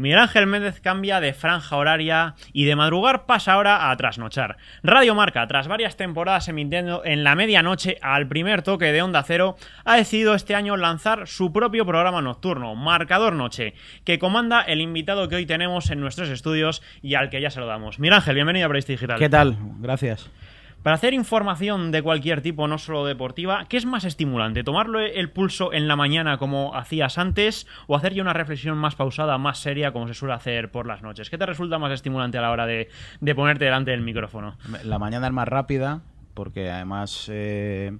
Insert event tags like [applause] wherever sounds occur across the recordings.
Miguel Ángel Méndez cambia de franja horaria y de madrugar pasa ahora a trasnochar. Radio Marca, tras varias temporadas emitiendo en la medianoche al primer toque de Onda Cero, ha decidido este año lanzar su propio programa nocturno, Marcador Noche, que comanda el invitado que hoy tenemos en nuestros estudios y al que ya saludamos. Miguel Ángel, bienvenido a Prestige Digital. ¿Qué tal? Gracias. Para hacer información de cualquier tipo, no solo deportiva, ¿qué es más estimulante? ¿Tomarlo el pulso en la mañana como hacías antes o hacer ya una reflexión más pausada, más seria como se suele hacer por las noches? ¿Qué te resulta más estimulante a la hora de, ponerte delante del micrófono? La mañana es más rápida porque además... Eh,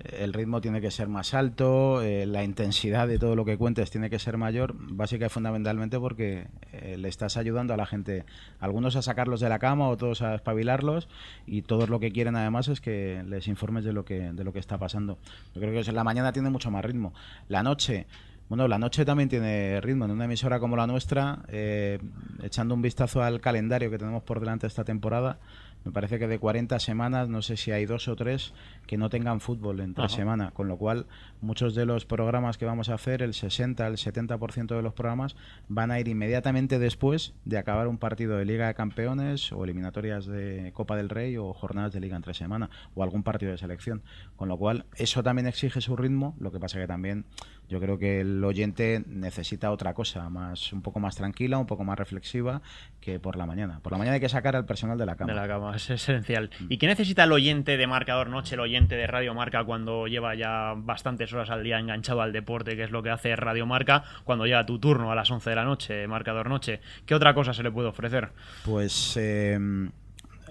el ritmo tiene que ser más alto, eh, la intensidad de todo lo que cuentes tiene que ser mayor, básica fundamentalmente porque eh, le estás ayudando a la gente, algunos a sacarlos de la cama, otros a espabilarlos y todos lo que quieren además es que les informes de lo que, de lo que está pasando. Yo creo que la mañana tiene mucho más ritmo, la noche... Bueno, la noche también tiene ritmo. En una emisora como la nuestra, eh, echando un vistazo al calendario que tenemos por delante esta temporada, me parece que de 40 semanas, no sé si hay dos o tres que no tengan fútbol en tres semanas, con lo cual muchos de los programas que vamos a hacer, el 60, el 70% de los programas van a ir inmediatamente después de acabar un partido de Liga de Campeones o eliminatorias de Copa del Rey o jornadas de Liga en tres semanas o algún partido de selección, con lo cual eso también exige su ritmo, lo que pasa que también yo creo que el oyente necesita otra cosa, más un poco más tranquila, un poco más reflexiva que por la mañana. Por la mañana hay que sacar al personal de la cama. De la cama, es esencial. Mm. ¿Y qué necesita el oyente de marcador noche, el oyente de Radio Marca cuando lleva ya bastantes horas al día enganchado al deporte, que es lo que hace Radio Marca cuando llega tu turno a las 11 de la noche, marcador noche? ¿Qué otra cosa se le puede ofrecer? Pues em,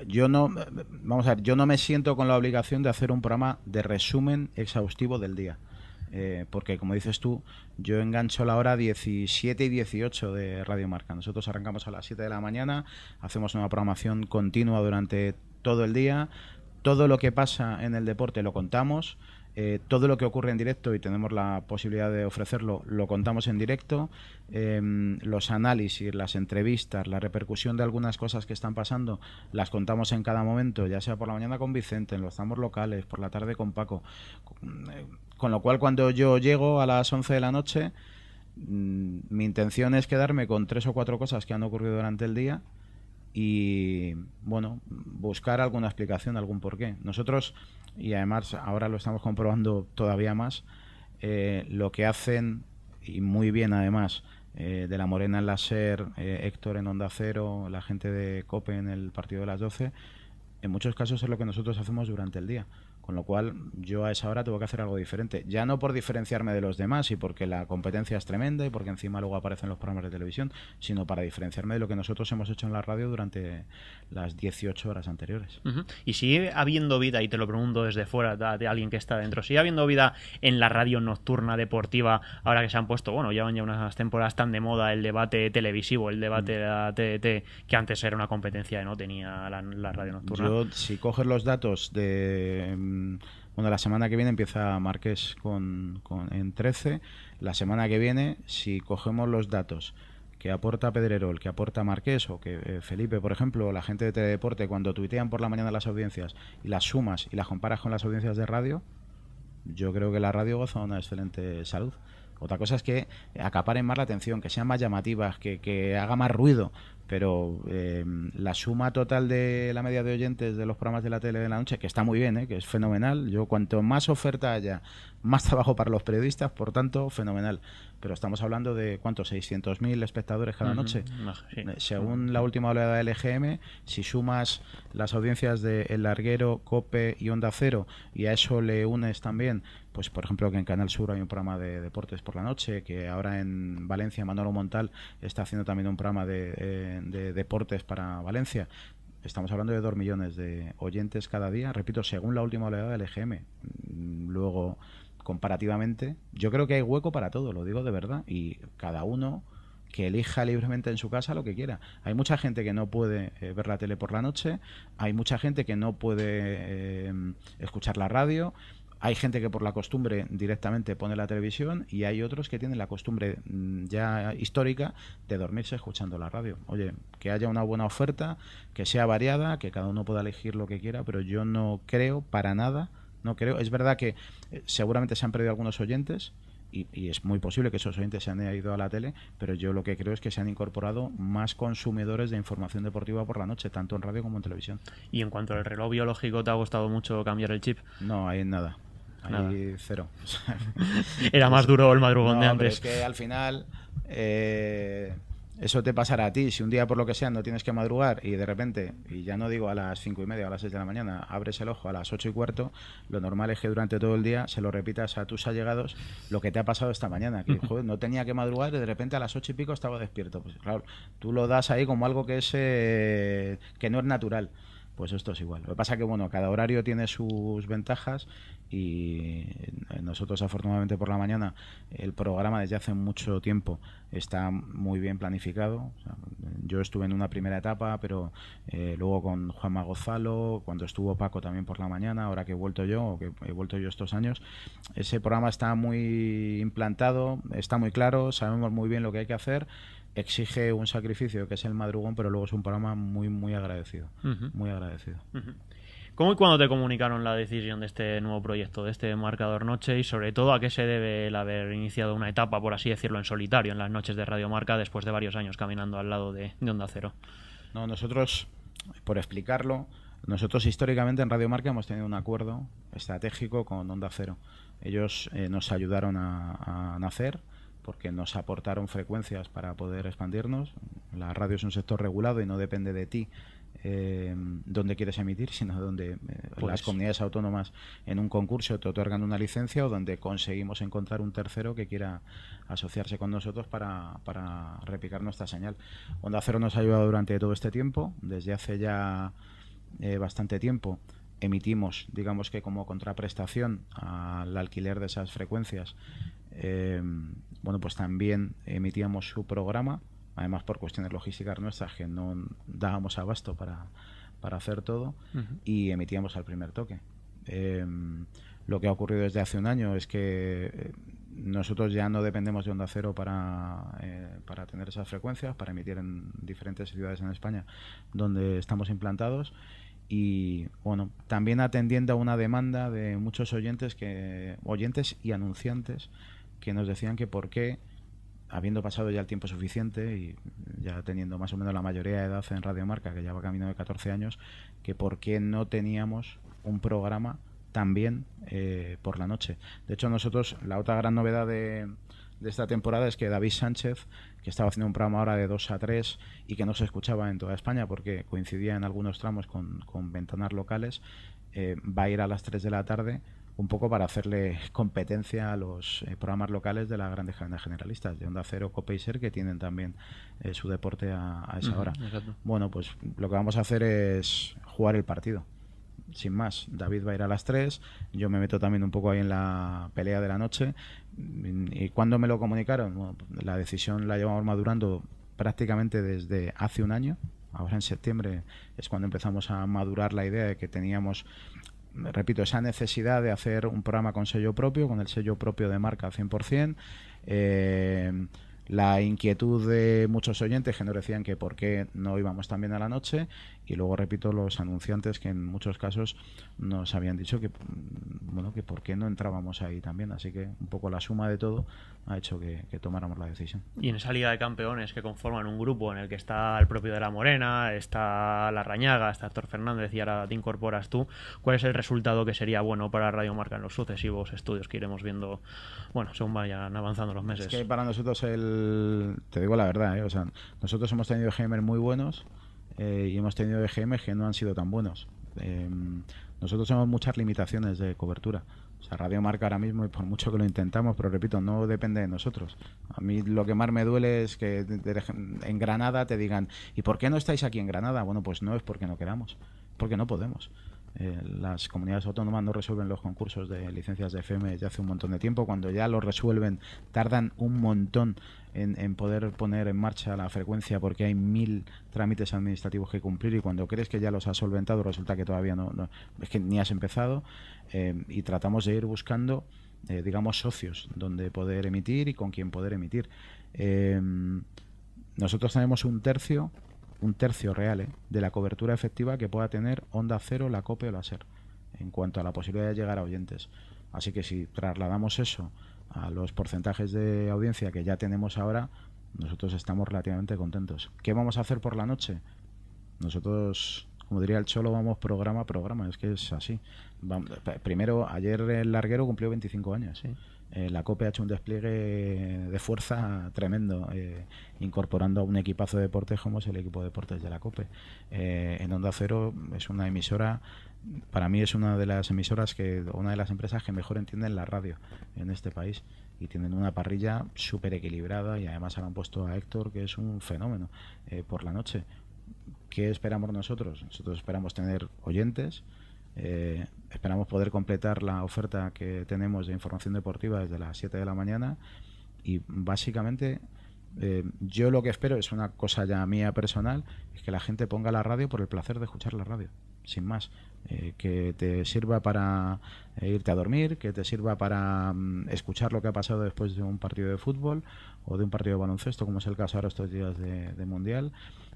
yo no, vamos a ver, yo no me siento con la obligación de hacer un programa de resumen exhaustivo del día. Eh, porque como dices tú, yo engancho la hora 17 y 18 de Radio Marca. Nosotros arrancamos a las 7 de la mañana, hacemos una programación continua durante todo el día, todo lo que pasa en el deporte lo contamos. Eh, todo lo que ocurre en directo y tenemos la posibilidad de ofrecerlo, lo contamos en directo. Em, los análisis, las entrevistas, la repercusión de algunas cosas que están pasando, las contamos en cada momento, ya sea por la mañana con Vicente, en los zamos locales, por la tarde con Paco. Con lo cual, cuando yo llego a las 11 de la noche, mm, mi intención es quedarme con tres o cuatro cosas que han ocurrido durante el día y, bueno, buscar alguna explicación, algún porqué. Nosotros, y además ahora lo estamos comprobando todavía más, eh, lo que hacen, y muy bien además, eh, de la Morena en la SER, eh, Héctor en Onda Cero, la gente de COPE en el Partido de las 12, en muchos casos es lo que nosotros hacemos durante el día. Con lo cual yo a esa hora tengo que hacer algo diferente. Ya no por diferenciarme de los demás y porque la competencia es tremenda y porque encima luego aparecen los programas de televisión, sino para diferenciarme de lo que nosotros hemos hecho en la radio durante las 18 horas anteriores. Y sigue habiendo vida, y te lo pregunto desde fuera de alguien que está dentro, sigue habiendo vida en la radio nocturna deportiva ahora que se han puesto, bueno, llevan ya unas temporadas tan de moda el debate televisivo, el debate de que antes era una competencia que no tenía la, radio nocturna. si coges los datos de bueno, la semana que viene empieza Marqués con, con, en 13. La semana que viene, si cogemos los datos que aporta Pedrerol, que aporta Marqués o que eh, Felipe, por ejemplo, la gente de Teledeporte, cuando tuitean por la mañana las audiencias y las sumas y las comparas con las audiencias de radio, yo creo que la radio goza de una excelente salud. Otra cosa es que acaparen más la atención, que sean más llamativas, que, que haga más ruido, pero eh, la suma total de la media de oyentes de los programas de la tele de la noche, que está muy bien, eh, que es fenomenal, yo cuanto más oferta haya, más trabajo para los periodistas, por tanto, fenomenal. Pero estamos hablando de, ¿cuántos? 600.000 espectadores cada noche. Eh, según la última oleada del LGM, si sumas las audiencias de El Larguero, COPE y Onda Cero, y a eso le unes también pues por ejemplo que en Canal Sur hay un programa de deportes por la noche, que ahora en Valencia Manolo Montal está haciendo también un programa de, eh, deportes para Valencia. Estamos hablando de dos millones de oyentes cada día, repito, según la última oleada del EGM. Mm, luego, comparativamente, yo creo que hay hueco para todo, lo digo de verdad, y cada uno que elija libremente en su casa lo que quiera. Hay mucha gente que no puede eh, ver la tele por la noche, hay mucha gente que no puede eh, escuchar la radio, hay gente que por la costumbre directamente pone la televisión y hay otros que tienen la costumbre mm, ya histórica de dormirse escuchando la radio. Oye, que haya una buena oferta, que sea variada, que cada uno pueda elegir lo que quiera, pero yo no creo para nada, no creo. Es verdad que eh, seguramente se han perdido algunos oyentes, y, es muy posible que esos oyentes se han ido a la tele, pero yo lo que creo es que se han incorporado más consumidores de información deportiva por la noche, tanto en radio como en televisión. Y en cuanto al reloj biológico, ¿te ha gustado mucho cambiar el chip? No, hay en nada cero. [laughs] [laughs] Era más duro el madrugón de antes. es que al final eh, eso te pasará a ti. Si un día por lo que sea no tienes que madrugar y de repente, y ya no digo a las cinco y media o a las seis de la mañana, abres el ojo a las ocho y cuarto, lo normal es que durante todo el día se lo repitas a tus allegados lo que te ha pasado esta mañana. Que [laughs] no tenía que madrugar y de repente a las ocho y pico estaba despierto. Pues claro, tú lo das ahí como algo que es eh, que no es natural. Pues esto es igual. Lo que pasa es que, bueno, cada horario tiene sus ventajas y eh, nosotros, afortunadamente, por la mañana, el programa desde hace mucho tiempo está muy bien planificado. yo estuve en una primera etapa, pero eh, luego con Juanma Gozalo, cuando estuvo Paco también por la mañana, ahora que he vuelto yo, o que he vuelto yo estos años, ese programa está muy implantado, está muy claro, sabemos muy bien lo que hay que hacer exige un sacrificio que es el madrugón, pero luego es un programa muy, muy agradecido. Muy agradecido. ¿Cómo y cuándo te comunicaron la decisión de este nuevo proyecto, de este marcador noche y sobre todo a qué se debe el haber iniciado una etapa, por así decirlo, en solitario en las noches de Radio Marca después de varios años caminando al lado de, Onda Cero? No, nosotros, por explicarlo, nosotros históricamente en Radio Marca hemos tenido un acuerdo estratégico con Onda Cero. Ellos eh, nos ayudaron a nacer, porque nos aportaron frecuencias para poder expandirnos. La radio es un sector regulado y no depende de ti eh, dónde quieres emitir, sino donde eh, pues las comunidades autónomas en un concurso te otorgan una licencia o donde conseguimos encontrar un tercero que quiera asociarse con nosotros para, para repicar nuestra señal. Onda Cero nos ha ayudado durante todo este tiempo, desde hace ya eh, bastante tiempo emitimos, digamos que como contraprestación al alquiler de esas frecuencias, eh, bueno, pues también emitíamos su programa, además por cuestiones logísticas nuestras que no dábamos abasto para, hacer todo, y emitíamos al primer toque. Em, lo que ha ocurrido desde hace un año es que eh, nosotros ya no dependemos de Onda Cero eh, para, tener esas frecuencias, para emitir en diferentes ciudades en España donde estamos implantados y bueno, también atendiendo a una demanda de muchos oyentes que oyentes y anunciantes que nos decían que por qué, habiendo pasado ya el tiempo suficiente y ya teniendo más o menos la mayoría de edad en Radio Marca, que ya va camino de 14 años, que por qué no teníamos un programa también eh, por la noche. De hecho, nosotros, la otra gran novedad de, esta temporada es que David Sánchez, que estaba haciendo un programa ahora de 2 a 3 y que no se escuchaba en toda España porque coincidía en algunos tramos con, ventanas locales, eh, va a ir a las 3 de la tarde un poco para hacerle competencia a los eh, programas locales de las grandes cadenas generalistas, de Onda Cero, Copacer, Ser, que tienen también eh, su deporte a, esa hora. Bueno, pues lo que vamos a hacer es jugar el partido. Sin más, David va a ir a las tres. yo me meto también un poco ahí en la pelea de la noche. ¿Y cuándo me lo comunicaron? la decisión la llevamos madurando prácticamente desde hace un año, ahora en septiembre es cuando empezamos a madurar la idea de que teníamos repito, esa necesidad de hacer un programa con sello propio, con el sello propio de marca 100% la inquietud de muchos oyentes que nos decían que por qué no íbamos también a la noche y luego repito los anunciantes que en muchos casos nos habían dicho que mm, bueno que por qué no entrábamos ahí también así que un poco la suma de todo ha hecho que, tomáramos la decisión y en esa liga de campeones que conforman un grupo en el que está el propio de la Morena está la Rañaga está Héctor Fernández y ahora te incorporas tú cuál es el resultado que sería bueno para Radio Marca en los sucesivos estudios que iremos viendo bueno según vayan avanzando los meses es que para nosotros el te digo la verdad, ¿eh? o sea, nosotros hemos tenido gamers muy buenos eh, y hemos tenido GM e que no han sido tan buenos. Em, nosotros tenemos muchas limitaciones de cobertura. O sea, Radio Marca ahora mismo, y por mucho que lo intentamos, pero repito, no depende de nosotros. A mí lo que más me duele es que en Granada te digan, ¿y por qué no estáis aquí en Granada? Bueno, pues no es porque no queramos, porque no podemos. Eh, las comunidades autónomas no resuelven los concursos de licencias de FM ya hace un montón de tiempo. Cuando ya lo resuelven, tardan un montón en, poder poner en marcha la frecuencia porque hay mil trámites administrativos que cumplir y cuando crees que ya los has solventado resulta que todavía no, es que ni has empezado eh, y tratamos de ir buscando, eh, digamos, socios donde poder emitir y con quién poder emitir. nosotros tenemos un tercio un tercio real ¿eh? de la cobertura efectiva que pueda tener Onda Cero, la copia o la SER en cuanto a la posibilidad de llegar a oyentes. Así que si trasladamos eso a los porcentajes de audiencia que ya tenemos ahora, nosotros estamos relativamente contentos. ¿Qué vamos a hacer por la noche? Nosotros, como diría el Cholo, vamos programa a programa, es que es así. primero, ayer el larguero cumplió 25 años. ¿sí? Eh, la COPE ha hecho un despliegue de fuerza tremendo, eh, incorporando a un equipazo de deportes como es el equipo de deportes de la COPE. Eh, en Onda Cero es una emisora, para mí es una de las emisoras, que una de las empresas que mejor entienden la radio en este país y tienen una parrilla súper equilibrada y además han puesto a Héctor, que es un fenómeno, por la noche. ¿Qué esperamos nosotros? Nosotros esperamos tener oyentes, eh, esperamos poder completar la oferta que tenemos de información deportiva desde las 7 de la mañana y básicamente eh, yo lo que espero es una cosa ya mía personal, es que la gente ponga la radio por el placer de escuchar la radio, sin más. Eh, que te sirva para eh, irte a dormir, que te sirva para mm, escuchar lo que ha pasado después de un partido de fútbol o de un partido de baloncesto, como es el caso ahora estos días de Mundial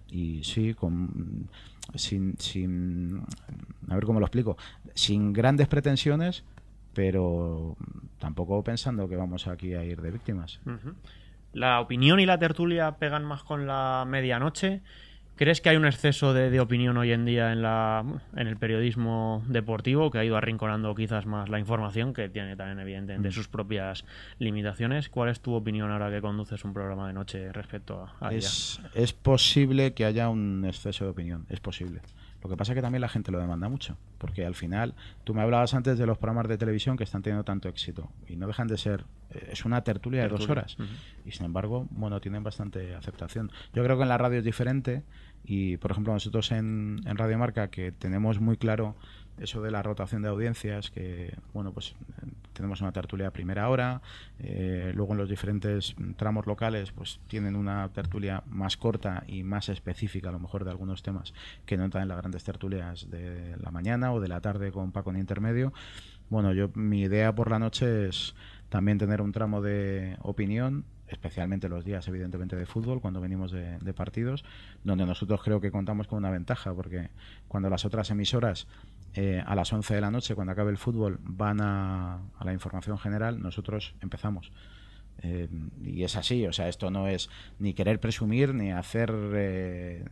y sí, con, sin, sin, a ver cómo lo explico, sin grandes pretensiones, pero tampoco pensando que vamos aquí a ir de víctimas. La opinión y la tertulia pegan más con la medianoche. ¿Crees que hay un exceso de, opinión hoy en día en, la, en el periodismo deportivo que ha ido arrinconando quizás más la información, que tiene también evidentemente mm. sus propias limitaciones? ¿Cuál es tu opinión ahora que conduces un programa de noche respecto a, es, posible que haya un exceso de opinión, es posible. Lo que pasa es que también la gente lo demanda mucho, porque al final, tú me hablabas antes de los programas de televisión que están teniendo tanto éxito y no dejan de ser, eh, es una tertulia, de dos horas y sin embargo, bueno, tienen bastante aceptación. Yo creo que en la radio es diferente y, por ejemplo, nosotros en, Radio Marca, que tenemos muy claro eso de la rotación de audiencias, que bueno, pues tenemos una tertulia a primera hora, eh, luego en los diferentes tramos locales, pues tienen una tertulia más corta y más específica, a lo mejor de algunos temas que no están en las grandes tertulias de la mañana o de la tarde con Paco en intermedio. Bueno, yo mi idea por la noche es también tener un tramo de opinión especialmente los días evidentemente de fútbol, cuando venimos de, partidos, donde nosotros creo que contamos con una ventaja, porque cuando las otras emisoras eh, a las 11 de la noche, cuando acabe el fútbol, van a la información general, nosotros empezamos. Em, y es así, o sea, esto no es ni querer presumir ni hacer. Eh,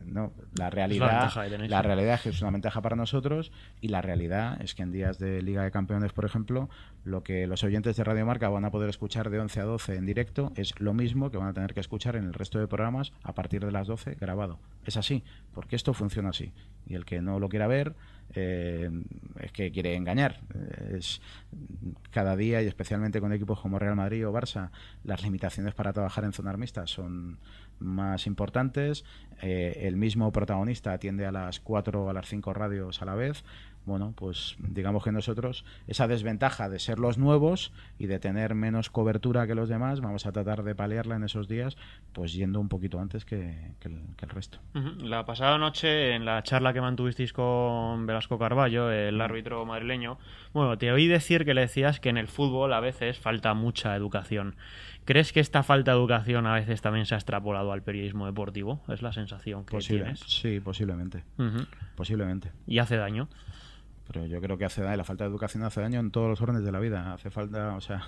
la realidad, la, realidad es que es una ventaja para nosotros y la realidad es que en días de Liga de Campeones, por ejemplo, lo que los oyentes de Radio Marca van a poder escuchar de 11 a 12 en directo es lo mismo que van a tener que escuchar en el resto de programas a partir de las 12 grabado. Es así, porque esto funciona así. Y el que no lo quiera ver, eh, es que quiere engañar. Eh, es, cada día, y especialmente con equipos como Real Madrid o Barça, las limitaciones para trabajar en zona armista son más importantes. Eh, el mismo protagonista atiende a las cuatro o a las cinco radios a la vez bueno, pues digamos que nosotros esa desventaja de ser los nuevos y de tener menos cobertura que los demás, vamos a tratar de paliarla en esos días, pues yendo un poquito antes que, el, resto. La pasada noche, en la charla que mantuvisteis con Velasco Carballo, el árbitro madrileño, bueno, te oí decir que le decías que en el fútbol a veces falta mucha educación. ¿Crees que esta falta de educación a veces también se ha extrapolado al periodismo deportivo? Es la sensación que tienes. Sí, posiblemente. Posiblemente. ¿Y hace daño? Pero yo creo que hace daño, la falta de educación hace daño en todos los órdenes de la vida. Hace falta, o sea,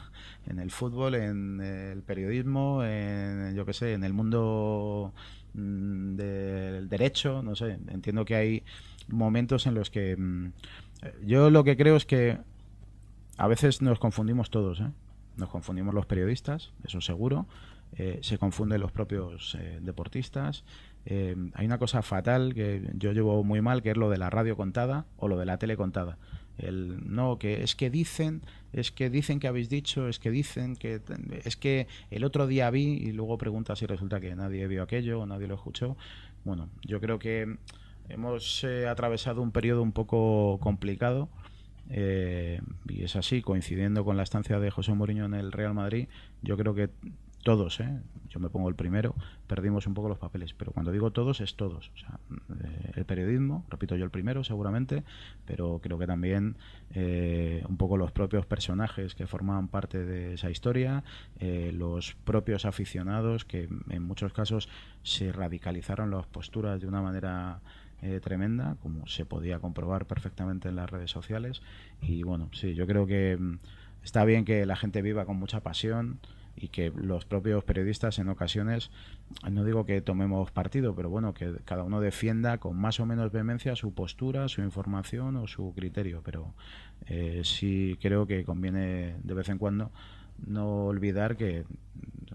en el fútbol, en el periodismo, en, yo qué sé, en el mundo mm, del derecho, no sé. Entiendo que hay momentos en los que. Mm, yo lo que creo es que a veces nos confundimos todos, ¿eh? Nos confundimos los periodistas, eso seguro. Eh, se confunden los propios eh, deportistas, Em, hay una cosa fatal que yo llevo muy mal, que es lo de la radio contada o lo de la tele contada. El, no, que es que dicen, es que dicen que habéis dicho, es que dicen que es que el otro día vi y luego pregunta si resulta que nadie vio aquello o nadie lo escuchó. Bueno, yo creo que hemos eh, atravesado un periodo un poco complicado. Eh, y es así, coincidiendo con la estancia de José Mourinho en el Real Madrid, yo creo que todos, ¿eh? yo me pongo el primero, perdimos un poco los papeles, pero cuando digo todos es todos. Eh, el periodismo, repito yo el primero seguramente, pero creo que también eh, un poco los propios personajes que formaban parte de esa historia, los propios aficionados que en muchos casos se radicalizaron las posturas de una manera... tremenda, como se podía comprobar perfectamente en las redes sociales. Y bueno, sí, yo creo que mm, está bien que la gente viva con mucha pasión, y que los propios periodistas en ocasiones, no digo que tomemos partido, pero bueno, que cada uno defienda con más o menos vehemencia su postura, su información o su criterio, pero eh, sí creo que conviene de vez en cuando no olvidar que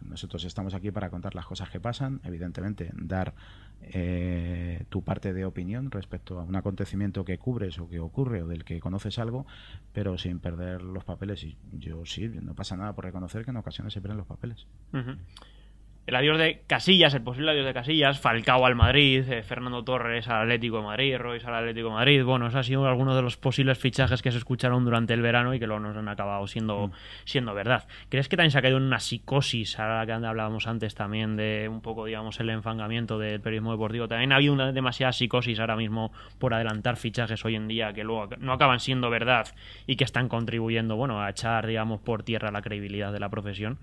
nosotros estamos aquí para contar las cosas que pasan, evidentemente dar eh, tu parte de opinión respecto a un acontecimiento que cubres o que ocurre o del que conoces algo, pero sin perder los papeles. Y yo sí, no pasa nada por reconocer que en ocasiones se pierden los papeles. El adiós de Casillas, el posible adiós de Casillas, Falcao al Madrid, eh, Fernando Torres al Atlético de Madrid, Royce al Atlético de Madrid. Bueno, esos han sido algunos de los posibles fichajes que se escucharon durante el verano y que luego nos han acabado siendo, mm. siendo verdad. ¿Crees que también se ha caído en una psicosis ahora que hablábamos antes también de un poco, digamos, el enfangamiento del periodismo deportivo? También ha habido una demasiada psicosis ahora mismo por adelantar fichajes hoy en día que luego no acaban siendo verdad y que están contribuyendo, bueno, a echar, digamos, por tierra la credibilidad de la profesión.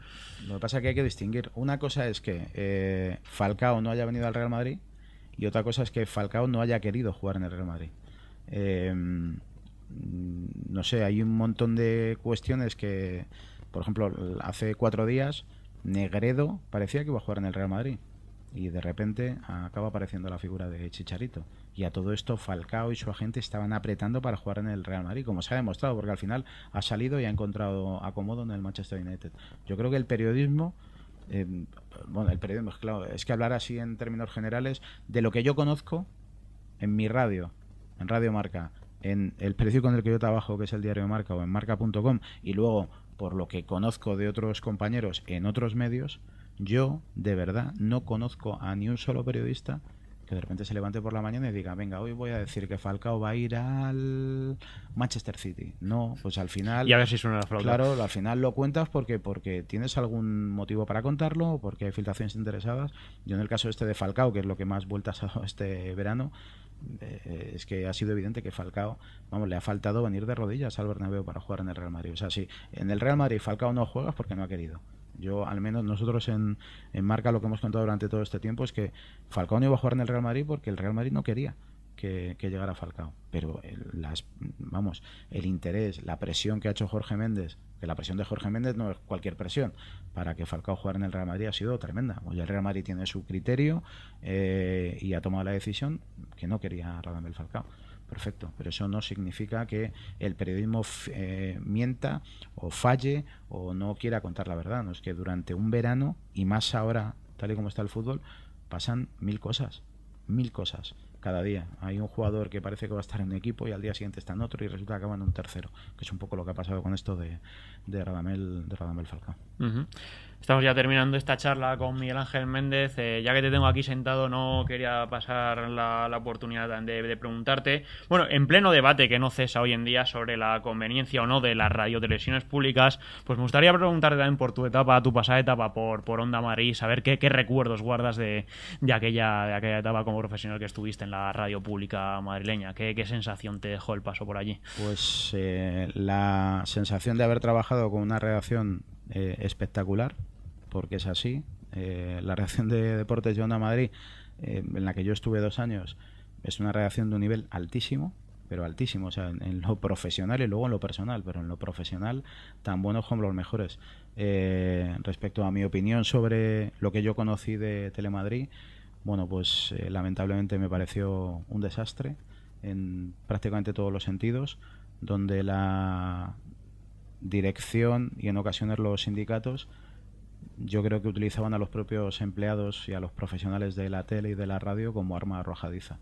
Lo que pasa es que hay que distinguir. Una cosa es que eh, Falcao no haya venido al Real Madrid y otra cosa es que Falcao no haya querido jugar en el Real Madrid. Eh, no sé, hay un montón de cuestiones que, por ejemplo, hace cuatro días Negredo parecía que iba a jugar en el Real Madrid y de repente acaba apareciendo la figura de Chicharito. Y a todo esto Falcao y su agente estaban apretando para jugar en el Real Madrid, como se ha demostrado, porque al final ha salido y ha encontrado acomodo en el Manchester United. Yo creo que el periodismo bueno, el periodismo es claro, es que hablar así en términos generales de lo que yo conozco en mi radio, en Radio Marca, en el periódico con el que yo trabajo, que es el diario Marca o en marca.com, y luego por lo que conozco de otros compañeros en otros medios, yo de verdad no conozco a ni un solo periodista que de repente se levante por la mañana y diga, venga, hoy voy a decir que Falcao va a ir al Manchester City. No, pues al final... Y a ver si suena las flauta. Claro, al final lo cuentas porque, porque tienes algún motivo para contarlo, porque hay filtraciones interesadas. Yo en el caso este de Falcao, que es lo que más vueltas [laughs] ha dado este verano, eh, es que ha sido evidente que Falcao, vamos, le ha faltado venir de rodillas al Bernabéu para jugar en el Real Madrid. O sea, si en el Real Madrid Falcao no juegas porque no ha querido. Yo, al menos nosotros en, en Marca, lo que hemos contado durante todo este tiempo es que Falcao no iba a jugar en el Real Madrid porque el Real Madrid no quería. Que, llegara llegara Falcao. Pero el, las, vamos, el interés, la presión que ha hecho Jorge Méndez, que la presión de Jorge Méndez no es cualquier presión, para que Falcao jugara en el Real Madrid ha sido tremenda. Hoy el Real Madrid tiene su criterio eh, y ha tomado la decisión que no quería Radamel Falcao perfecto, pero eso no significa que el periodismo eh, mienta o falle o no quiera contar la verdad. No es que durante un verano y más ahora, tal y como está el fútbol, pasan mil cosas, mil cosas cada día. Hay un jugador que parece que va a estar en equipo y al día siguiente está en otro y resulta que acaba en un tercero, que es un poco lo que ha pasado con esto de, de Radamel, de Radamel Falcao. Estamos ya terminando esta charla con Miguel Ángel Méndez. Eh, ya que te tengo aquí sentado, no quería pasar la, oportunidad de, de, preguntarte, bueno, en pleno debate que no cesa hoy en día sobre la conveniencia o no de las radiotelevisiones públicas, pues me gustaría preguntarte también por tu etapa, tu pasada etapa por, por Onda Marí, saber qué, qué recuerdos guardas de, de, aquella, de aquella etapa como profesional que estuviste en la radio pública madrileña. ¿Qué, sensación te dejó el paso por allí? Pues eh, la sensación de haber trabajado con una redacción eh, espectacular, porque es así. Eh, la redacción de Deportes de Madrid, en la que yo estuve dos años, es una redacción de un nivel altísimo, pero altísimo, o sea, en, lo profesional y luego en lo personal, pero en lo profesional tan buenos como los mejores. respecto a mi opinión sobre lo que yo conocí de Telemadrid, bueno, pues eh, lamentablemente me pareció un desastre en prácticamente todos los sentidos, donde la dirección y en ocasiones los sindicatos yo creo que utilizaban a los propios empleados y a los profesionales de la tele y de la radio como arma arrojadiza.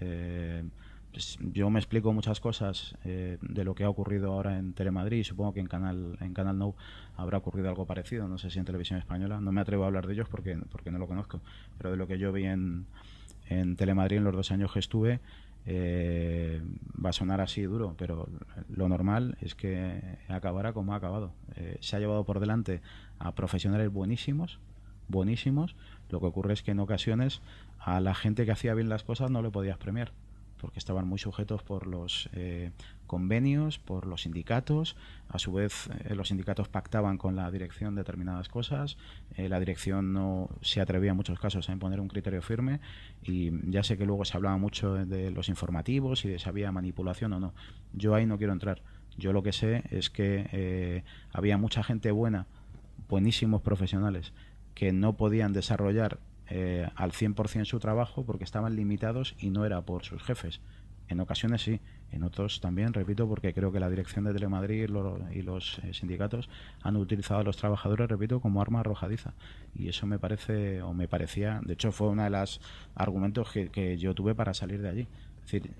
Eh, pues, yo me explico muchas cosas eh, de lo que ha ocurrido ahora en Telemadrid y supongo que en Canal en Canal Now habrá ocurrido algo parecido, no sé si en Televisión Española, no me atrevo a hablar de ellos porque, porque no lo conozco, pero de lo que yo vi en, en Telemadrid en los dos años que estuve, eh, va a sonar así duro, pero lo normal es que acabará como ha acabado. Eh, se ha llevado por delante a profesionales buenísimos, buenísimos, lo que ocurre es que en ocasiones a la gente que hacía bien las cosas no le podías premiar porque estaban muy sujetos por los eh, convenios, por los sindicatos. A su vez, eh, los sindicatos pactaban con la dirección determinadas cosas. Eh, la dirección no se atrevía en muchos casos a imponer un criterio firme. Y ya sé que luego se hablaba mucho de los informativos y de si había manipulación o no. Yo ahí no quiero entrar. Yo lo que sé es que había mucha gente buena, buenísimos profesionales, que no podían desarrollar eh, al 100% su trabajo porque estaban limitados y no era por sus jefes. En ocasiones sí, en otros también, repito, porque creo que la dirección de Telemadrid y los eh, sindicatos han utilizado a los trabajadores, repito, como arma arrojadiza. Y eso me parece, o me parecía, de hecho fue uno de los argumentos que, yo tuve para salir de allí. Es decir,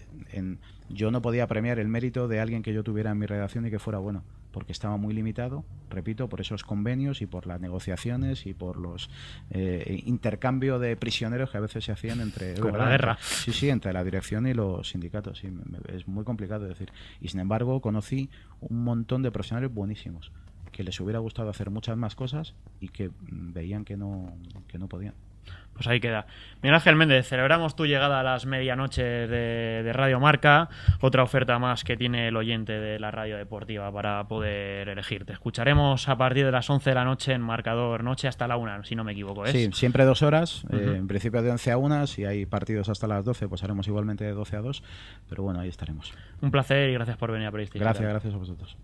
yo no podía premiar el mérito de alguien que yo tuviera en mi redacción y que fuera bueno porque estaba muy limitado, repito, por esos convenios y por las negociaciones y por los eh, intercambio de prisioneros que a veces se hacían entre la guerra. Sí, sí, entre la dirección y los sindicatos. es muy complicado decir. Y sin embargo, conocí un montón de profesionales buenísimos que les hubiera gustado hacer muchas más cosas y que mm, veían que no, que no podían. Pues ahí queda. Miguel Ángel Méndez, celebramos tu llegada a las medianoche de, Radio Marca. Otra oferta más que tiene el oyente de la radio deportiva para poder elegirte. escucharemos a partir de las 11 de la noche en marcador noche hasta la 1, si no me equivoco. Sí, siempre dos horas. Eh, en principio de 11 a 1. Si hay partidos hasta las 12, pues haremos igualmente de 12 a 2. Pero bueno, ahí estaremos. Un placer y gracias por venir a Periodística. Gracias, gracias a vosotros.